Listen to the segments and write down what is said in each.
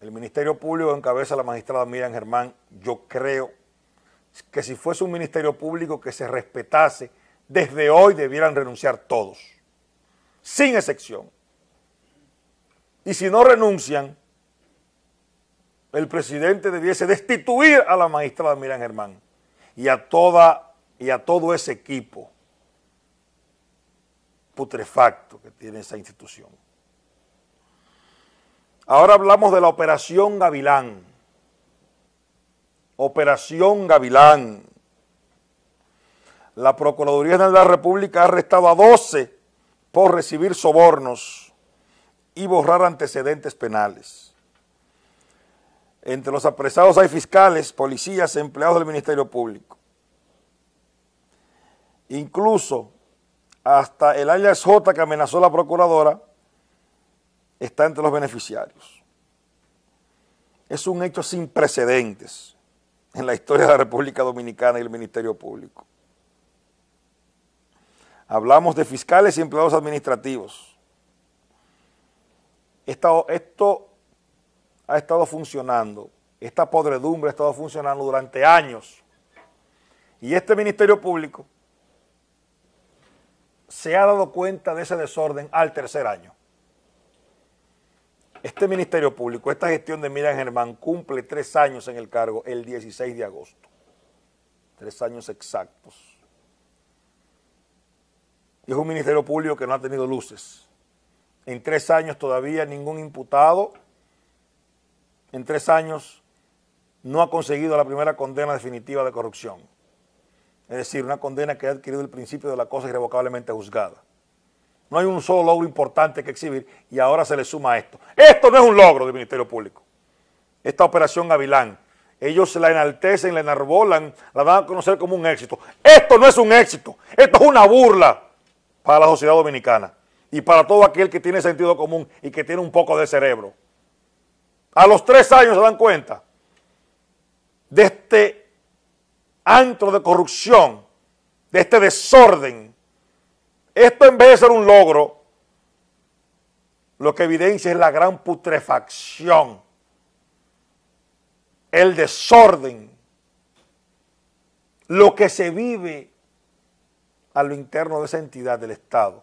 El Ministerio Público encabeza la magistrada Miriam Germán. Yo creo que si fuese un Ministerio Público que se respetase, desde hoy debieran renunciar todos, sin excepción. Y si no renuncian, el presidente debiese destituir a la magistrada Miriam Germán y a, toda, y a todo ese equipo putrefacto que tiene esa institución. Ahora hablamos de la operación Gavilán. Operación Gavilán. La Procuraduría General de la República ha arrestado a 12 por recibir sobornos y borrar antecedentes penales. Entre los apresados hay fiscales, policías, empleados del Ministerio Público. Incluso hasta el alias J que amenazó a la procuradora está entre los beneficiarios. Es un hecho sin precedentes en la historia de la República Dominicana y el Ministerio Público. Hablamos de fiscales y empleados administrativos. Esto, esto ha estado funcionando, esta podredumbre ha estado funcionando durante años. Y este Ministerio Público se ha dado cuenta de ese desorden al tercer año. Este Ministerio Público, esta gestión de Miriam Germán cumple tres años en el cargo el 16 de agosto. Tres años exactos. Y es un Ministerio Público que no ha tenido luces. En tres años todavía ningún imputado. En tres años no ha conseguido la primera condena definitiva de corrupción. Es decir, una condena que ha adquirido el principio de la cosa irrevocablemente juzgada. No hay un solo logro importante que exhibir y ahora se le suma esto. Esto no es un logro del Ministerio Público. Esta operación Gavilán, ellos la enaltecen, la enarbolan, la van a conocer como un éxito. Esto no es un éxito, esto es una burla para la sociedad dominicana y para todo aquel que tiene sentido común y que tiene un poco de cerebro. A los tres años se dan cuenta de este antro de corrupción, de este desorden esto en vez de ser un logro, lo que evidencia es la gran putrefacción, el desorden, lo que se vive a lo interno de esa entidad del Estado.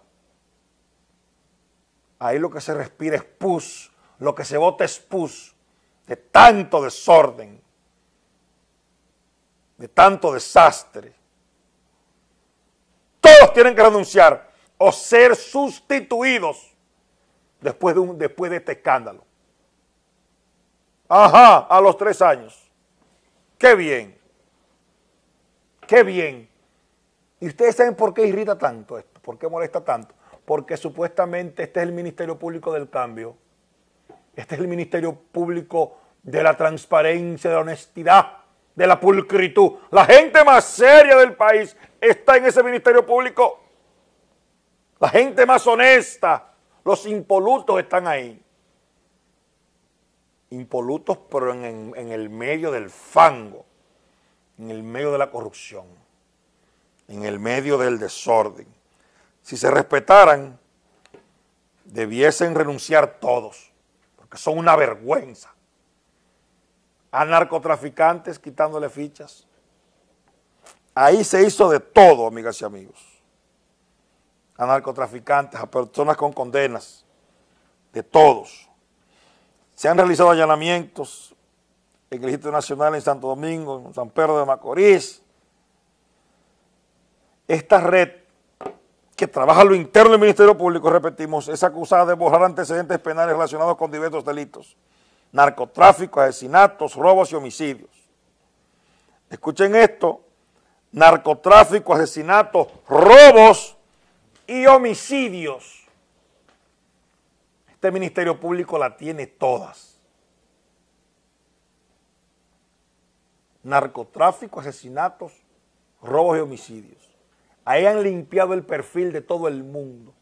Ahí lo que se respira es pus, lo que se vota es pus, de tanto desorden, de tanto desastre tienen que renunciar o ser sustituidos después de, un, después de este escándalo. Ajá, a los tres años. Qué bien. Qué bien. Y ustedes saben por qué irrita tanto esto, por qué molesta tanto. Porque supuestamente este es el Ministerio Público del Cambio. Este es el Ministerio Público de la Transparencia, de la Honestidad de la pulcritud. La gente más seria del país está en ese ministerio público. La gente más honesta, los impolutos están ahí. Impolutos, pero en, el medio del fango, en el medio de la corrupción, en el medio del desorden. Si se respetaran, debiesen renunciar todos, porque son una vergüenza a narcotraficantes quitándole fichas. Ahí se hizo de todo, amigas y amigos. A narcotraficantes, a personas con condenas, de todos. Se han realizado allanamientos en el distrito Nacional en Santo Domingo, en San Pedro de Macorís. Esta red que trabaja lo interno del Ministerio Público, repetimos, es acusada de borrar antecedentes penales relacionados con diversos delitos narcotráfico, asesinatos, robos y homicidios. Escuchen esto, narcotráfico, asesinatos, robos y homicidios. Este Ministerio Público la tiene todas. Narcotráfico, asesinatos, robos y homicidios. Ahí han limpiado el perfil de todo el mundo.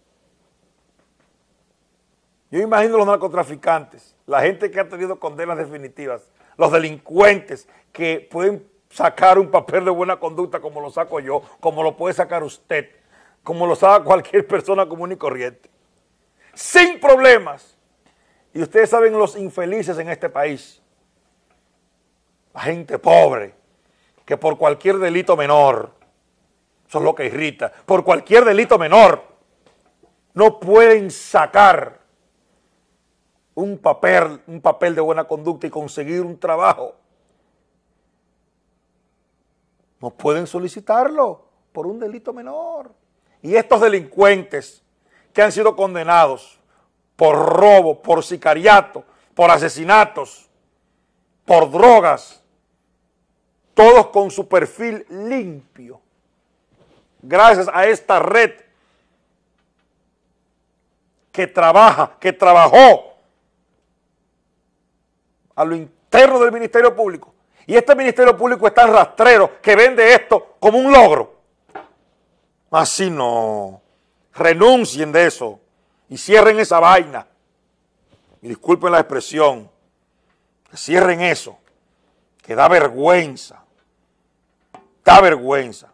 Yo imagino los narcotraficantes, la gente que ha tenido condenas definitivas, los delincuentes que pueden sacar un papel de buena conducta como lo saco yo, como lo puede sacar usted, como lo saca cualquier persona común y corriente, sin problemas. Y ustedes saben los infelices en este país, la gente pobre, que por cualquier delito menor, eso es lo que irrita, por cualquier delito menor, no pueden sacar un papel, un papel de buena conducta y conseguir un trabajo, no pueden solicitarlo por un delito menor. Y estos delincuentes que han sido condenados por robo, por sicariato, por asesinatos, por drogas, todos con su perfil limpio, gracias a esta red que trabaja, que trabajó a lo interno del Ministerio Público. Y este Ministerio Público está tan rastrero que vende esto como un logro. Así no. Renuncien de eso y cierren esa vaina. Y disculpen la expresión. cierren eso. Que da vergüenza. Da vergüenza.